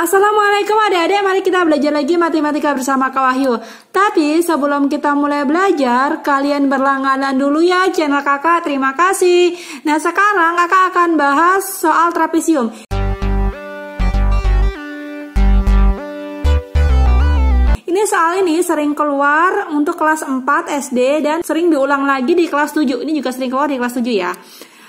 Assalamualaikum adik-adik, mari kita belajar lagi matematika bersama Kak Wahyu. Tapi sebelum kita mulai belajar, kalian berlangganan dulu ya channel kakak, terima kasih. Nah sekarang kakak akan bahas soal trapesium. Ini soal ini sering keluar untuk kelas 4 SD dan sering diulang lagi di kelas 7. Ini juga sering keluar di kelas 7 ya.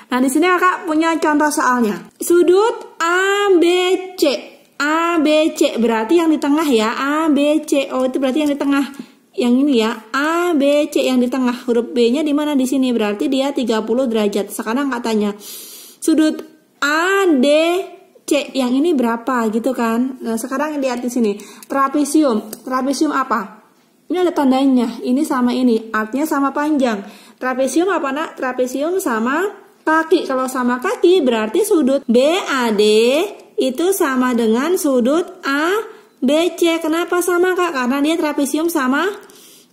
Nah, di sini kakak punya contoh soalnya. Sudut ABC A B C berarti yang di tengah ya A B C O oh, itu berarti yang di tengah yang ini ya A B C yang di tengah huruf B-nya di mana di sini berarti dia 30 derajat sekarang katanya sudut A D C yang ini berapa gitu kan nah sekarang lihat di sini trapesium trapesium apa ini ada tandanya, ini sama ini, artinya sama panjang. Trapesium apa nak? Trapesium sama kaki. Kalau sama kaki berarti sudut B A D itu sama dengan sudut A, B, C. Kenapa sama kak? Karena dia trapesium sama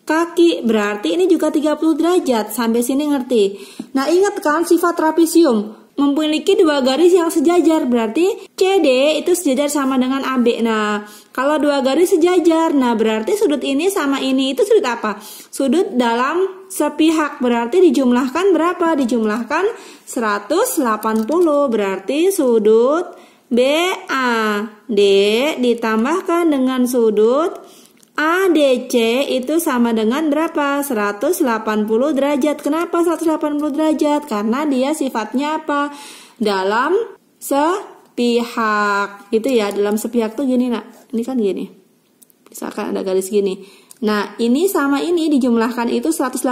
kaki. Berarti ini juga 30 derajat. Sampai sini ngerti. Nah ingat kan sifat trapesium memiliki dua garis yang sejajar. Berarti CD itu sejajar sama dengan AB. Nah kalau dua garis sejajar, nah berarti sudut ini sama ini itu sudut apa? Sudut dalam sepihak berarti dijumlahkan berapa? Dijumlahkan 180 berarti sudut D ditambahkan dengan sudut ADC itu sama dengan berapa? 180 derajat. Kenapa 180 derajat? Karena dia sifatnya apa? Dalam sepihak. Gitu ya, dalam sepihak tuh gini, Nak. Ini kan gini. Misalkan ada garis gini. Nah, ini sama ini dijumlahkan itu 180.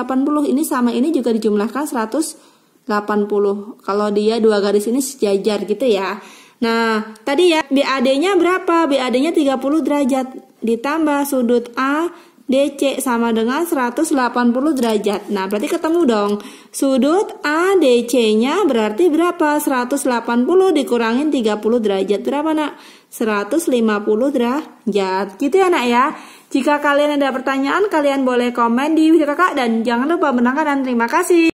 Ini sama ini juga dijumlahkan 180. Kalau dia dua garis ini sejajar gitu ya. Nah, tadi ya BAD-nya berapa? BAD-nya 30 derajat ditambah sudut A DC sama dengan 180 derajat. Nah, berarti ketemu dong. Sudut ADC-nya berarti berapa? 180 dikurangin 30 derajat. Berapa, Nak? 150 derajat. Gitu ya, Nak ya. Jika kalian ada pertanyaan, kalian boleh komen di video Kakak dan jangan lupa menangkan dan terima kasih.